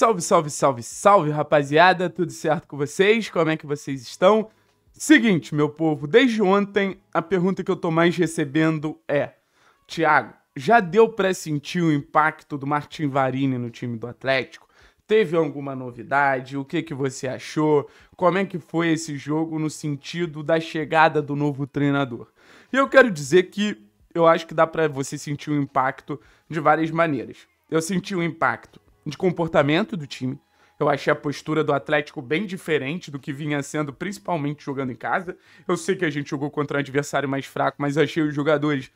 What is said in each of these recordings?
Salve, salve, salve, salve, rapaziada! Tudo certo com vocês? Como é que vocês estão? Seguinte, meu povo, desde ontem a pergunta que eu tô mais recebendo é: Thiago, já deu para sentir o impacto do Martin Varini no time do Atlético? Teve alguma novidade? O que que você achou? Como é que foi esse jogo no sentido da chegada do novo treinador? E eu quero dizer que eu acho que dá para você sentir o impacto de várias maneiras. Eu senti o impacto de comportamento do time. Eu achei a postura do Atlético bem diferente do que vinha sendo, principalmente jogando em casa. Eu sei que a gente jogou contra um adversário mais fraco, mas achei os jogadores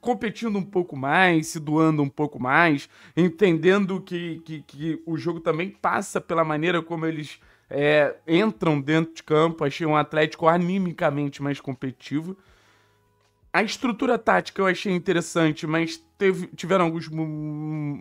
competindo um pouco mais, se doando um pouco mais, entendendo que, que, que o jogo também passa pela maneira como eles é, entram dentro de campo. Achei um Atlético animicamente mais competitivo. A estrutura tática eu achei interessante, mas teve, tiveram alguns,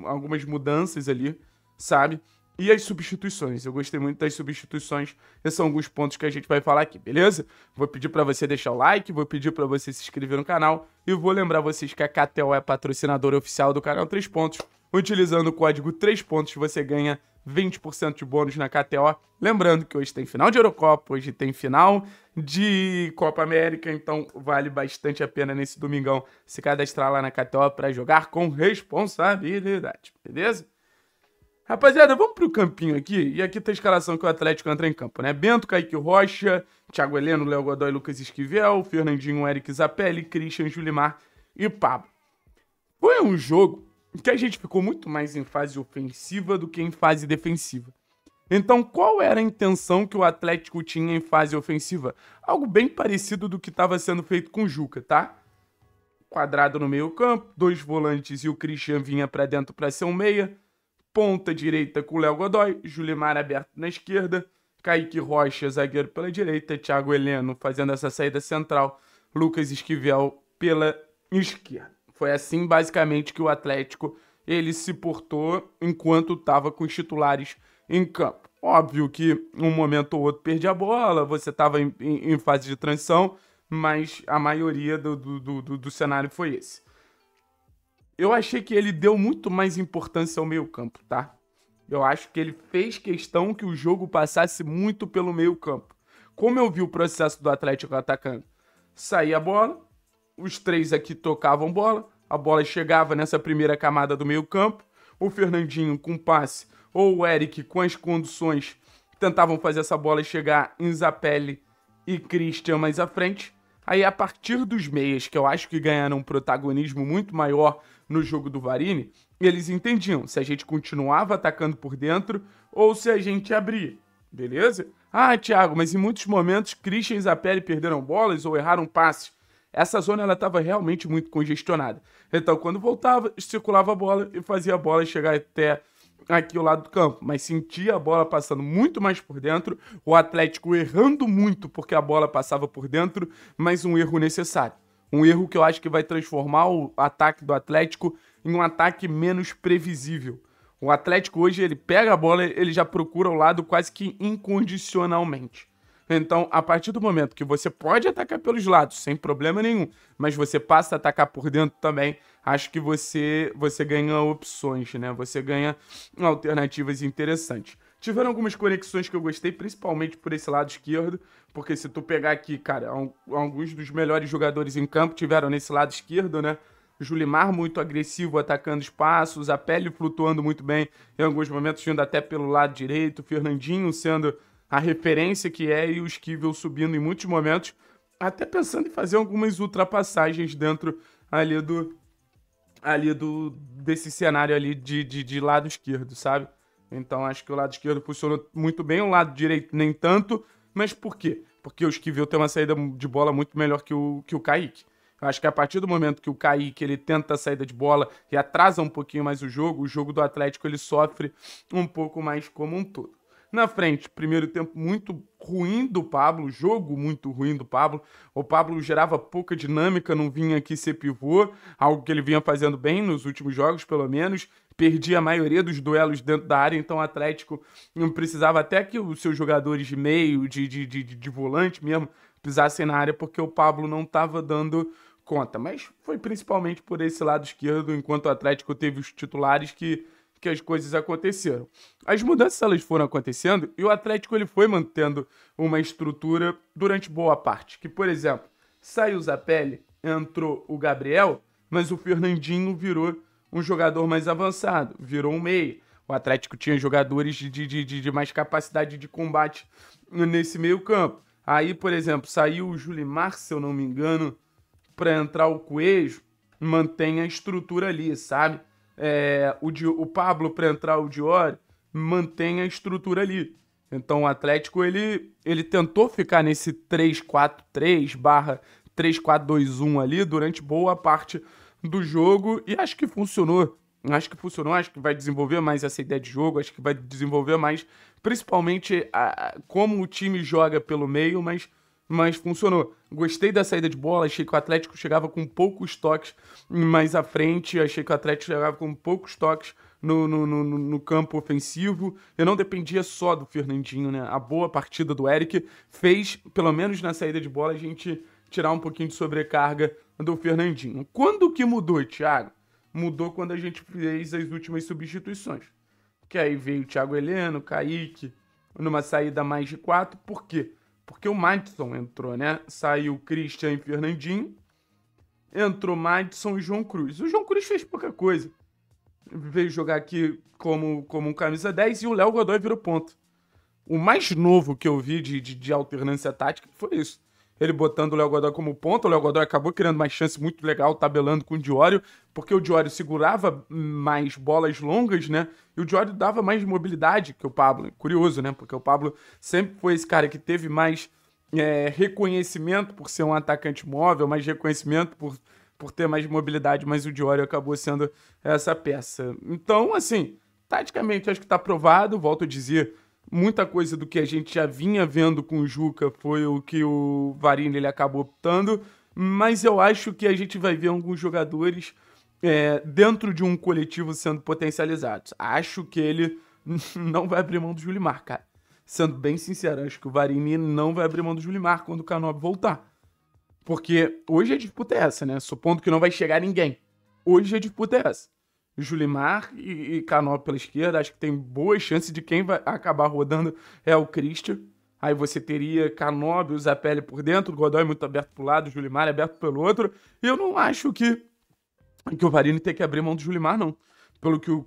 algumas mudanças ali, sabe? E as substituições. Eu gostei muito das substituições. Esses são alguns pontos que a gente vai falar aqui, beleza? Vou pedir para você deixar o like, vou pedir para você se inscrever no canal e vou lembrar vocês que a KTO é patrocinadora oficial do canal 3 Pontos. Utilizando o código 3 Pontos você ganha 20% de bônus na KTO. Lembrando que hoje tem final de Eurocopa, hoje tem final de Copa América, então vale bastante a pena nesse domingão se cadastrar lá na KTO para jogar com responsabilidade, beleza? Rapaziada, vamos pro campinho aqui. E aqui tá a escalação que o Atlético entra em campo, né? Bento, Kaique Rocha, Thiago Heleno, Léo Godoy, Lucas Esquivel, Fernandinho, Eric Zapelli, Christian, Julimar e Pablo. Foi um jogo que a gente ficou muito mais em fase ofensiva do que em fase defensiva. Então, qual era a intenção que o Atlético tinha em fase ofensiva? Algo bem parecido do que estava sendo feito com o Juca, tá? Quadrado no meio-campo, dois volantes e o Christian vinha para dentro para ser um meia. Ponta direita com o Léo Godoy, Julimar aberto na esquerda, Kaique Rocha, zagueiro pela direita, Thiago Heleno fazendo essa saída central, Lucas Esquivel pela esquerda. Foi assim, basicamente, que o Atlético ele se portou enquanto estava com os titulares em campo. Óbvio que um momento ou outro perde a bola, você estava em, em, em, fase de transição, mas a maioria do, do, do, do cenário foi esse. Eu achei que ele deu muito mais importância ao meio-campo, tá? Eu acho que ele fez questão que o jogo passasse muito pelo meio-campo. Como eu vi o processo do Atlético atacando? Saía a bola, os três aqui tocavam bola, a bola chegava nessa primeira camada do meio-campo, o Fernandinho com passe ou o Eric com as conduções tentavam fazer essa bola chegar em Zapelli e Christian mais à frente. Aí, a partir dos meias, que eu acho que ganharam um protagonismo muito maior no jogo do Varini, eles entendiam se a gente continuava atacando por dentro ou se a gente abria. Beleza? Ah, Thiago, mas em muitos momentos Christian e Zapelli perderam bolas ou erraram passes. Essa zona ela estava realmente muito congestionada. Então, quando voltava, circulava a bola e fazia a bola chegar até aqui o lado do campo, mas sentia a bola passando muito mais por dentro, o Atlético errando muito porque a bola passava por dentro, mas um erro necessário. Um erro que eu acho que vai transformar o ataque do Atlético em um ataque menos previsível. O Atlético hoje ele pega a bola, ele já procura o lado quase que incondicionalmente. Então, a partir do momento que você pode atacar pelos lados sem problema nenhum, mas você passa a atacar por dentro também, acho que você você ganha opções, né? Você ganha alternativas interessantes. Tiveram algumas conexões que eu gostei, principalmente por esse lado esquerdo, porque se tu pegar aqui, cara, alguns dos melhores jogadores em campo tiveram nesse lado esquerdo, né? Julimar muito agressivo, atacando espaços, a pele flutuando muito bem, em alguns momentos indo até pelo lado direito, Fernandinho sendo a referência que é e o Esquivel subindo em muitos momentos, até pensando em fazer algumas ultrapassagens dentro ali do ali do desse cenário ali de, de, de lado esquerdo, sabe? Então acho que o lado esquerdo funcionou muito bem, o lado direito nem tanto, mas por quê? Porque o Esquivel tem uma saída de bola muito melhor que o, que o Kaique. Eu acho que a partir do momento que o Kaique ele tenta a saída de bola e atrasa um pouquinho mais o jogo, o jogo do Atlético ele sofre um pouco mais como um todo. Na frente, primeiro tempo muito ruim do Pablo, jogo muito ruim do Pablo. O Pablo gerava pouca dinâmica, não vinha aqui ser pivô, algo que ele vinha fazendo bem nos últimos jogos, pelo menos. Perdia a maioria dos duelos dentro da área, então o Atlético não precisava até que os seus jogadores de meio, de, de, de, de volante mesmo, pisassem na área, porque o Pablo não estava dando conta. Mas foi principalmente por esse lado esquerdo, enquanto o Atlético teve os titulares que que as coisas aconteceram. As mudanças elas foram acontecendo e o Atlético ele foi mantendo uma estrutura durante boa parte. Que, por exemplo, saiu o Zapelli, entrou o Gabriel, mas o Fernandinho virou um jogador mais avançado, virou um meio. O Atlético tinha jogadores de, de, de, de mais capacidade de combate nesse meio campo. Aí, por exemplo, saiu o Julimar, se eu não me engano, para entrar o Coelho, mantém a estrutura ali, sabe? é, o, o Pablo para entrar o Dior, mantém a estrutura ali. Então o Atlético ele, ele tentou ficar nesse 3-4-3 3-4-2-1 ali durante boa parte do jogo e acho que funcionou. Acho que funcionou, acho que vai desenvolver mais essa ideia de jogo, acho que vai desenvolver mais, principalmente a, a, como o time joga pelo meio, mas mas funcionou. Gostei da saída de bola, achei que o Atlético chegava com poucos toques mais à frente, achei que o Atlético chegava com poucos toques no, no, no, no, campo ofensivo. Eu não dependia só do Fernandinho, né? A boa partida do Eric fez, pelo menos na saída de bola, a gente tirar um pouquinho de sobrecarga do Fernandinho. Quando que mudou, Thiago? Mudou quando a gente fez as últimas substituições. Que aí veio o Thiago Heleno, Kaique, numa saída mais de quatro, por quê? Porque o Madison entrou, né? Saiu Christian e Fernandinho. Entrou Madison e João Cruz. O João Cruz fez pouca coisa. Veio jogar aqui como, como um camisa 10 e o Léo Godoy virou ponto. O mais novo que eu vi de, de, de alternância tática foi isso ele botando o Léo Godoy como ponta. O Léo Godoy acabou criando mais chance muito legal, tabelando com o Diório, porque o Diório segurava mais bolas longas, né? E o Diório dava mais mobilidade que o Pablo. Curioso, né? Porque o Pablo sempre foi esse cara que teve mais é, reconhecimento por ser um atacante móvel, mais reconhecimento por, por ter mais mobilidade, mas o Diório acabou sendo essa peça. Então, assim, taticamente acho que tá provado, volto a dizer muita coisa do que a gente já vinha vendo com o Juca foi o que o Varini ele acabou optando, mas eu acho que a gente vai ver alguns jogadores é, dentro de um coletivo sendo potencializados. Acho que ele não vai abrir mão do Julimar, cara. Sendo bem sincero, acho que o Varini não vai abrir mão do Julimar quando o Canob voltar. Porque hoje a disputa é essa, né? Supondo que não vai chegar ninguém. Hoje a disputa é essa. Julimar e, e Canó pela esquerda. Acho que tem boa chance de quem vai acabar rodando é o Christian. Aí você teria o Zapelli por dentro, Godoy muito aberto para o lado, Julimar aberto pelo outro. E eu não acho que, que o Varini tem que abrir mão do Julimar, não. Pelo que, o,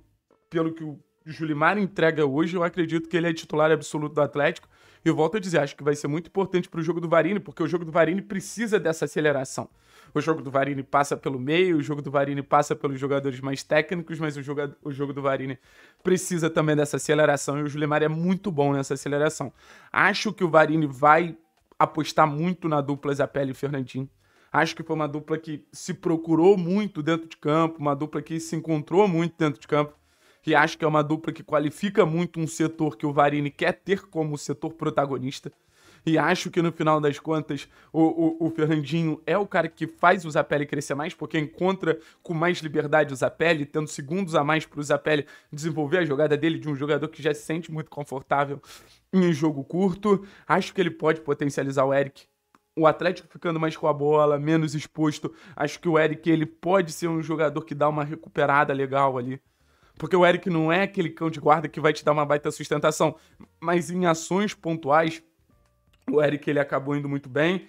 pelo que o Julimar entrega hoje, eu acredito que ele é titular absoluto do Atlético. Eu volto a dizer, acho que vai ser muito importante para o jogo do Varini, porque o jogo do Varini precisa dessa aceleração. O jogo do Varini passa pelo meio, o jogo do Varini passa pelos jogadores mais técnicos, mas o jogo, o jogo do Varini precisa também dessa aceleração e o Julimar é muito bom nessa aceleração. Acho que o Varini vai apostar muito na dupla Zapelli e Fernandinho. Acho que foi uma dupla que se procurou muito dentro de campo, uma dupla que se encontrou muito dentro de campo e acho que é uma dupla que qualifica muito um setor que o Varini quer ter como setor protagonista. E acho que no final das contas, o, o, o Fernandinho é o cara que faz o Zapelli crescer mais, porque encontra com mais liberdade o Zapelli, tendo segundos a mais para o Zapelli desenvolver a jogada dele, de um jogador que já se sente muito confortável em jogo curto. Acho que ele pode potencializar o Eric. O Atlético ficando mais com a bola, menos exposto. Acho que o Eric ele pode ser um jogador que dá uma recuperada legal ali porque o Eric não é aquele cão de guarda que vai te dar uma baita sustentação. Mas em ações pontuais, o Eric ele acabou indo muito bem.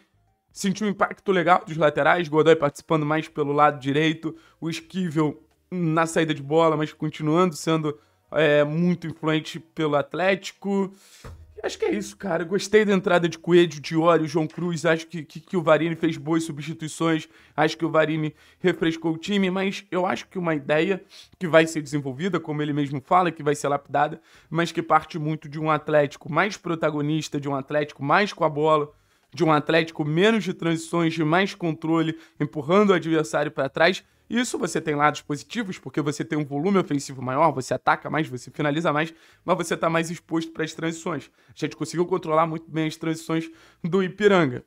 Sentiu um impacto legal dos laterais, Godoy participando mais pelo lado direito, o Esquivel na saída de bola, mas continuando sendo é, muito influente pelo Atlético. Acho que é isso, cara. Gostei da entrada de Coelho, Diório, João Cruz. Acho que, que, que, o Varini fez boas substituições. Acho que o Varini refrescou o time, mas eu acho que uma ideia que vai ser desenvolvida, como ele mesmo fala, que vai ser lapidada, mas que parte muito de um Atlético mais protagonista, de um Atlético mais com a bola, de um Atlético menos de transições, de mais controle, empurrando o adversário para trás isso você tem lados positivos, porque você tem um volume ofensivo maior, você ataca mais, você finaliza mais, mas você está mais exposto para as transições. A gente conseguiu controlar muito bem as transições do Ipiranga.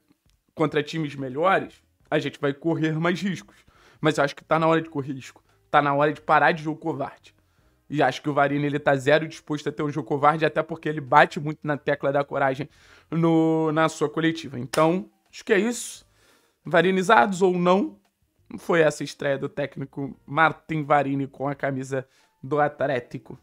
Contra times melhores, a gente vai correr mais riscos. Mas eu acho que está na hora de correr risco. Está na hora de parar de jogo covarde. E acho que o Varini ele tá zero disposto a ter um jogo covarde, até porque ele bate muito na tecla da coragem no, na sua coletiva. Então, acho que é isso. Varinizados ou não, foi essa estreia do técnico Martin Varini com a camisa do Atlético.